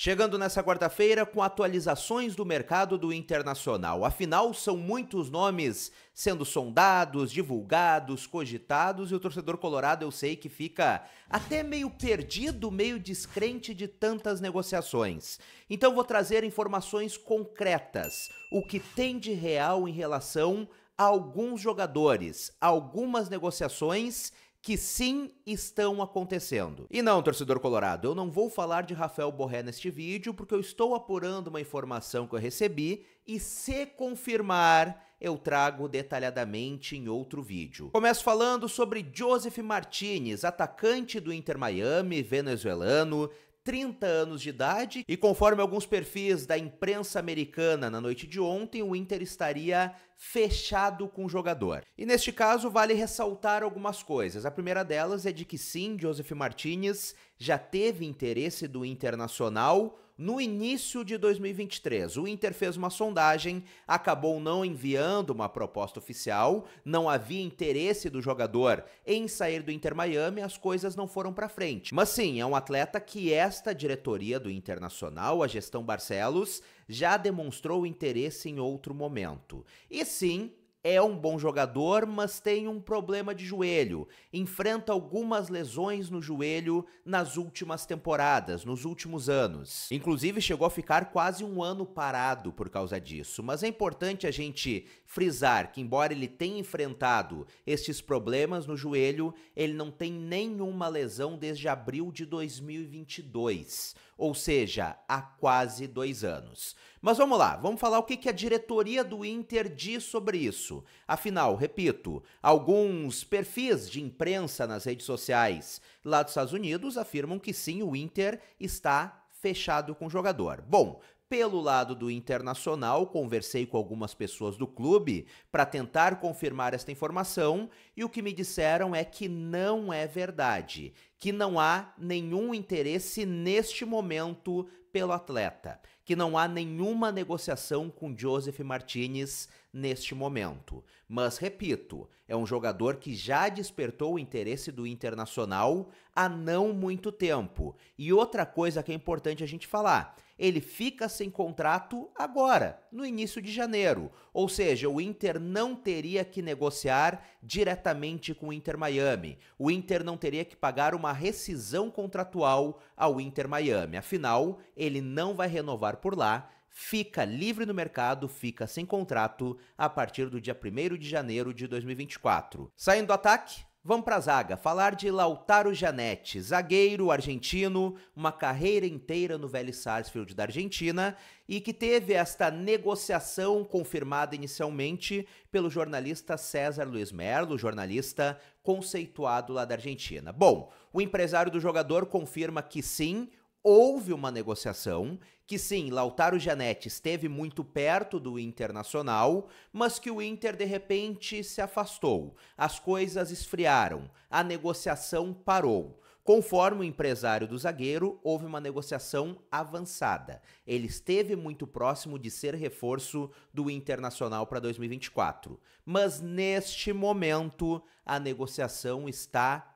Chegando nessa quarta-feira com atualizações do mercado do internacional. Afinal, são muitos nomes sendo sondados, divulgados, cogitados e o torcedor colorado eu sei que fica até meio perdido, meio descrente de tantas negociações. Então vou trazer informações concretas, o que tem de real em relação a alguns jogadores, algumas negociações que sim estão acontecendo. E não, torcedor colorado, eu não vou falar de Rafael Borré neste vídeo porque eu estou apurando uma informação que eu recebi e se confirmar, eu trago detalhadamente em outro vídeo. Começo falando sobre Joseph Martinez, atacante do Inter Miami, venezuelano, 30 anos de idade, e conforme alguns perfis da imprensa americana na noite de ontem, o Inter estaria fechado com o jogador. E neste caso, vale ressaltar algumas coisas. A primeira delas é de que sim, Joseph Martinez já teve interesse do Internacional no início de 2023. O Inter fez uma sondagem, acabou não enviando uma proposta oficial, não havia interesse do jogador em sair do Inter Miami, as coisas não foram para frente. Mas sim, é um atleta que esta diretoria do Internacional, a gestão Barcelos, já demonstrou interesse em outro momento. E sim, é um bom jogador, mas tem um problema de joelho. Enfrenta algumas lesões no joelho nas últimas temporadas, nos últimos anos. Inclusive, chegou a ficar quase um ano parado por causa disso. Mas é importante a gente frisar que, embora ele tenha enfrentado estes problemas no joelho, ele não tem nenhuma lesão desde abril de 2022, ou seja, há quase dois anos. Mas vamos lá, vamos falar o que, a diretoria do Inter diz sobre isso. Afinal, repito, alguns perfis de imprensa nas redes sociais lá dos Estados Unidos afirmam que sim, o Inter está fechado com o jogador. Bom, pelo lado do Internacional, conversei com algumas pessoas do clube para tentar confirmar esta informação e o que me disseram é que não é verdade, que não há nenhum interesse neste momento pelo atleta, que não há nenhuma negociação com Joseph Martinez neste momento. Mas repito, é um jogador que já despertou o interesse do Internacional há não muito tempo. E outra coisa que é importante a gente falar, ele fica sem contrato agora, no início de janeiro. Ou seja, o Inter não teria que negociar diretamente com o Inter Miami. O Inter não teria que pagar uma rescisão contratual ao Inter Miami. Afinal, ele não vai renovar por lá fica livre no mercado, fica sem contrato a partir do dia 1 de janeiro de 2024. Saindo do ataque, Vamos para a zaga. Falar de Lautaro Janetti, zagueiro argentino, uma carreira inteira no Velho Sarsfield da Argentina e que teve esta negociação confirmada inicialmente pelo jornalista César Luiz Merlo, jornalista conceituado lá da Argentina. Bom, o empresário do jogador confirma que sim, houve uma negociação, que sim, Lautaro Janetti esteve muito perto do Internacional, mas que o Inter de repente se afastou. As coisas esfriaram, a negociação parou. Conforme o empresário do zagueiro, houve uma negociação avançada. Ele esteve muito próximo de ser reforço do Internacional para 2024. Mas neste momento, a negociação está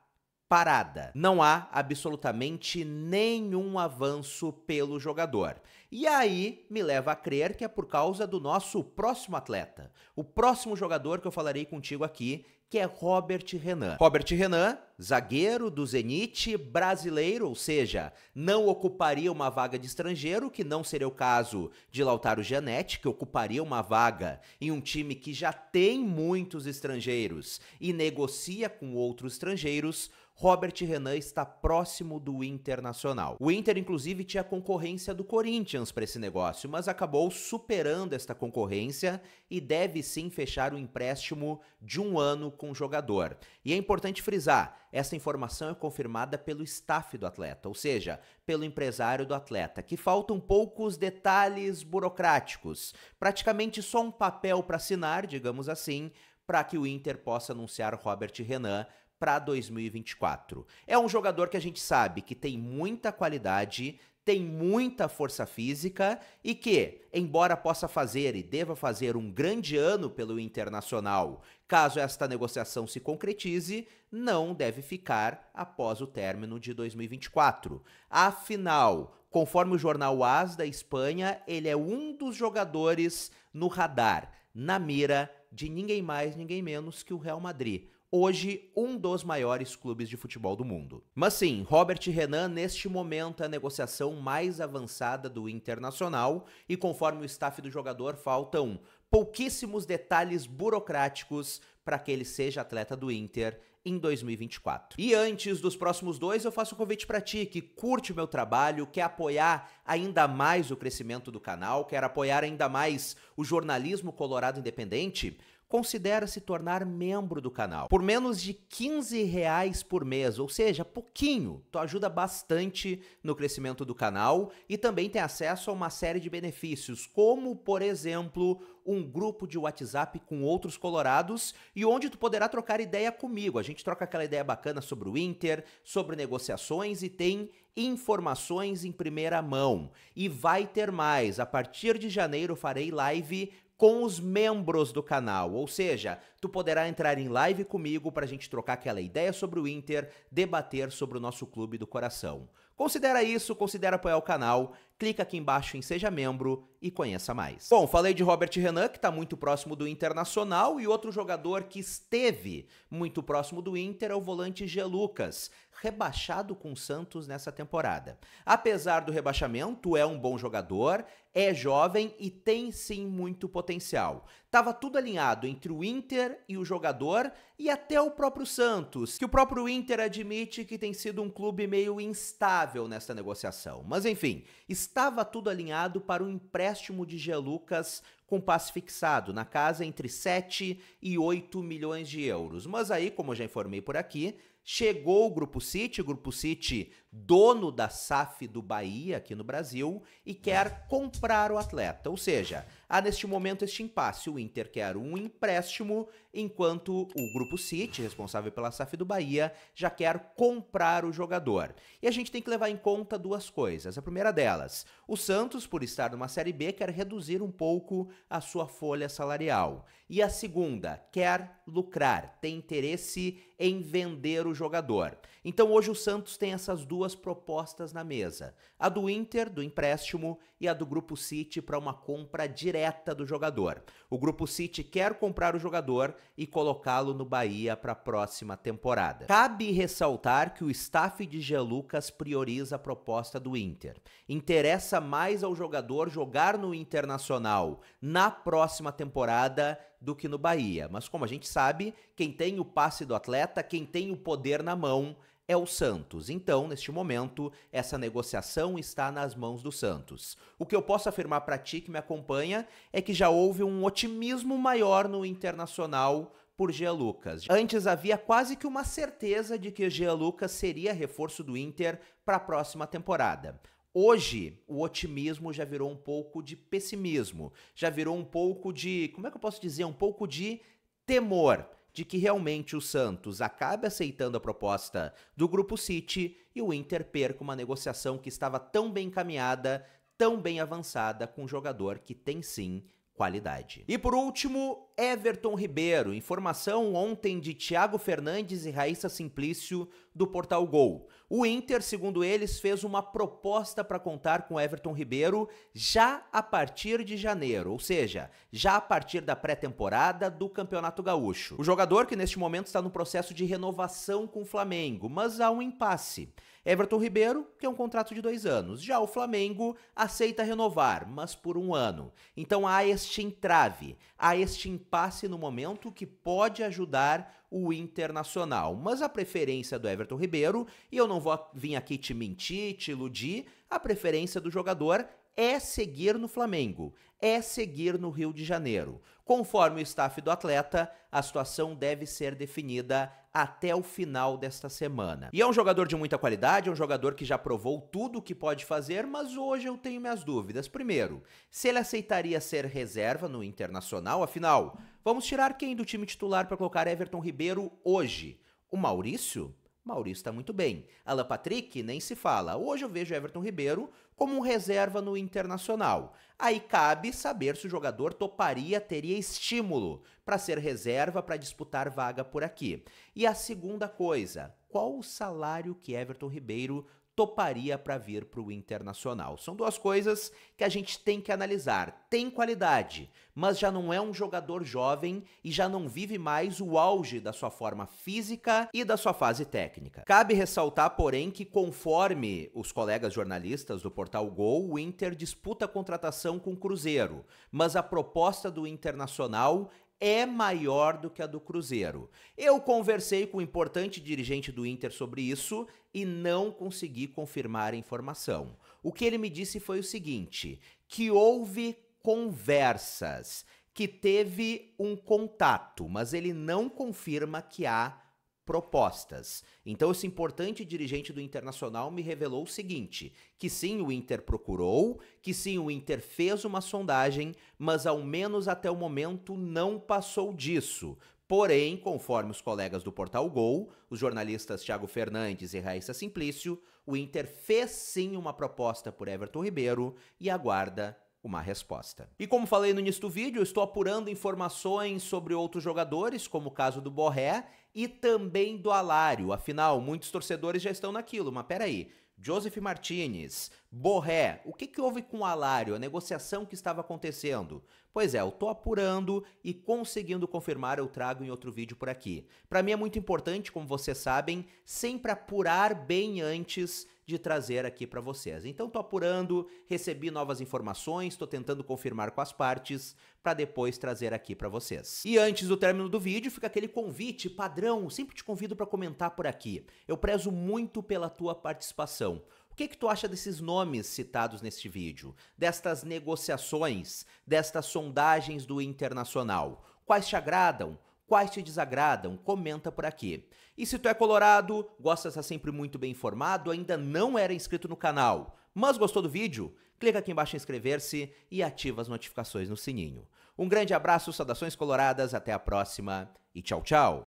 parada. Não há absolutamente nenhum avanço pelo jogador. E aí me leva a crer que é por causa do nosso próximo atleta, o próximo jogador que eu falarei contigo aqui, que é Robert Renan. Robert Renan, zagueiro do Zenit, brasileiro, ou seja, não ocuparia uma vaga de estrangeiro, que não seria o caso de Lautaro Gianetti, que ocuparia uma vaga em um time que já tem muitos estrangeiros e negocia com outros estrangeiros. Robert Renan está próximo do Internacional. O Inter, inclusive, tinha concorrência do Corinthians para esse negócio, mas acabou superando esta concorrência e deve sim fechar o um empréstimo de um ano com o jogador. E é importante frisar: essa informação é confirmada pelo staff do atleta, ou seja, pelo empresário do atleta, que faltam poucos detalhes burocráticos, praticamente só um papel para assinar, digamos assim, para que o Inter possa anunciar Robert Renan para 2024. É um jogador que a gente sabe que tem muita qualidade, tem muita força física e que, embora possa fazer e deva fazer um grande ano pelo Internacional, caso esta negociação se concretize, não deve ficar após o término de 2024. Afinal, conforme o jornal AS da Espanha, ele é um dos jogadores no radar, na mira de ninguém mais, ninguém menos que o Real Madrid hoje um dos maiores clubes de futebol do mundo. Mas sim, Robert Renan neste momento é a negociação mais avançada do Internacional e conforme o staff do jogador faltam pouquíssimos detalhes burocráticos para que ele seja atleta do Inter em 2024. E antes dos próximos dois, eu faço um convite para ti que curte o meu trabalho, quer apoiar ainda mais o crescimento do canal, quer apoiar ainda mais o jornalismo colorado independente, considera se tornar membro do canal. Por menos de 15 reais por mês, ou seja, pouquinho, tu ajuda bastante no crescimento do canal e também tem acesso a uma série de benefícios, como, por exemplo, um grupo de WhatsApp com outros colorados e onde tu poderá trocar ideia comigo. A gente troca aquela ideia bacana sobre o Inter, sobre negociações e tem informações em primeira mão. E vai ter mais. A partir de janeiro farei live com os membros do canal, ou seja, tu poderá entrar em live comigo para a gente trocar aquela ideia sobre o Inter, debater sobre o nosso clube do coração. Considera isso, considera apoiar o canal, clica aqui embaixo em Seja Membro e conheça mais. Bom, falei de Robert Renan, que está muito próximo do Internacional, e outro jogador que esteve muito próximo do Inter é o volante G. Lucas rebaixado com o Santos nessa temporada. Apesar do rebaixamento, é um bom jogador, é jovem e tem sim muito potencial. Tava tudo alinhado entre o Inter e o jogador e até o próprio Santos, que o próprio Inter admite que tem sido um clube meio instável nessa negociação. Mas enfim, estava tudo alinhado para o empréstimo de Gelucas com passe fixado, na casa entre 7 e 8 milhões de euros. Mas aí, como eu já informei por aqui, Chegou o Grupo City, o Grupo City, dono da SAF do Bahia aqui no Brasil, e quer é. comprar o atleta. Ou seja, há neste momento este impasse. O Inter quer um empréstimo enquanto o grupo City, responsável pela SAF do Bahia, já quer comprar o jogador. E a gente tem que levar em conta duas coisas. A primeira delas, o Santos, por estar numa Série B, quer reduzir um pouco a sua folha salarial. E a segunda, quer lucrar, tem interesse em vender o jogador. Então hoje o Santos tem essas duas propostas na mesa: a do Inter, do empréstimo, e a do Grupo City para uma compra direta do jogador. O Grupo City quer comprar o jogador, e colocá-lo no Bahia para a próxima temporada. Cabe ressaltar que o staff de Jean Lucas prioriza a proposta do Inter. Interessa mais ao jogador jogar no Internacional na próxima temporada do que no Bahia. Mas como a gente sabe, quem tem o passe do atleta, quem tem o poder na mão, é o Santos. Então, neste momento, essa negociação está nas mãos do Santos. O que eu posso afirmar para ti que me acompanha é que já houve um otimismo maior no Internacional por Gia Lucas. Antes havia quase que uma certeza de que Gia Lucas seria reforço do Inter para a próxima temporada. Hoje, o otimismo já virou um pouco de pessimismo, já virou um pouco de, como é que eu posso dizer, um pouco de temor de que realmente o Santos acabe aceitando a proposta do Grupo City e o Inter perca uma negociação que estava tão bem encaminhada, tão bem avançada com um jogador que tem sim qualidade. E por último, Everton Ribeiro. Informação ontem de Thiago Fernandes e Raíssa Simplício do Portal Gol. O Inter, segundo eles, fez uma proposta para contar com Everton Ribeiro já a partir de janeiro, ou seja, já a partir da pré-temporada do Campeonato Gaúcho. O jogador que neste momento está no processo de renovação com o Flamengo, mas há um impasse. Everton Ribeiro, que é um contrato de dois anos, já o Flamengo aceita renovar, mas por um ano. Então há este entrave, há este impasse passe no momento que pode ajudar o Internacional. Mas a preferência do Everton Ribeiro, e eu não vou vir aqui te mentir, te iludir, a preferência do jogador é seguir no Flamengo, é seguir no Rio de Janeiro. Conforme o staff do atleta, a situação deve ser definida até o final desta semana. E é um jogador de muita qualidade, é um jogador que já provou tudo o que pode fazer, mas hoje eu tenho minhas dúvidas. Primeiro, se ele aceitaria ser reserva no Internacional, afinal, vamos tirar quem do time titular para colocar Everton Ribeiro hoje? O Maurício? Maurício está muito bem. Alan Patrick nem se fala. Hoje eu vejo Everton Ribeiro como um reserva no Internacional. Aí cabe saber se o jogador toparia, teria estímulo para ser reserva para disputar vaga por aqui. E a segunda coisa, qual o salário que Everton Ribeiro toparia para vir para o Internacional. São duas coisas que a gente tem que analisar. Tem qualidade, mas já não é um jogador jovem e já não vive mais o auge da sua forma física e da sua fase técnica. Cabe ressaltar, porém, que conforme os colegas jornalistas do portal Gol, o Inter disputa a contratação com o Cruzeiro, mas a proposta do Internacional é maior do que a do Cruzeiro. Eu conversei com um importante dirigente do Inter sobre isso e não consegui confirmar a informação. O que ele me disse foi o seguinte: que houve conversas, que teve um contato, mas ele não confirma que há propostas. Então, esse importante dirigente do Internacional me revelou o seguinte: que sim, o Inter procurou, que sim, o Inter fez uma sondagem, mas ao menos até o momento não passou disso. Porém, conforme os colegas do Portal Gol, os jornalistas Thiago Fernandes e Raíssa Simplício, o Inter fez sim uma proposta por Everton Ribeiro e aguarda uma resposta. E como falei no início do vídeo, estou apurando informações sobre outros jogadores, como o caso do Borré e também do Alário. Afinal, muitos torcedores já estão naquilo, mas peraí. Joseph Martinez, Borré, o que, que houve com o Alário, a negociação que estava acontecendo? Pois é, eu tô apurando e conseguindo confirmar, eu trago em outro vídeo por aqui. Para mim é muito importante, como vocês sabem, sempre apurar bem antes de trazer aqui para vocês. Então tô apurando, recebi novas informações, tô tentando confirmar com as partes para depois trazer aqui para vocês. E antes do término do vídeo, fica aquele convite padrão, sempre te convido para comentar por aqui. Eu prezo muito pela tua participação. O que, que tu acha desses nomes citados neste vídeo? Destas negociações, destas sondagens do internacional? Quais te agradam? Quais te desagradam? Comenta por aqui. E se tu é colorado, gosta de estar sempre muito bem informado, ainda não era inscrito no canal, mas gostou do vídeo? Clica aqui embaixo em inscrever-se e ativa as notificações no sininho. Um grande abraço, saudações coloradas, até a próxima e tchau, tchau!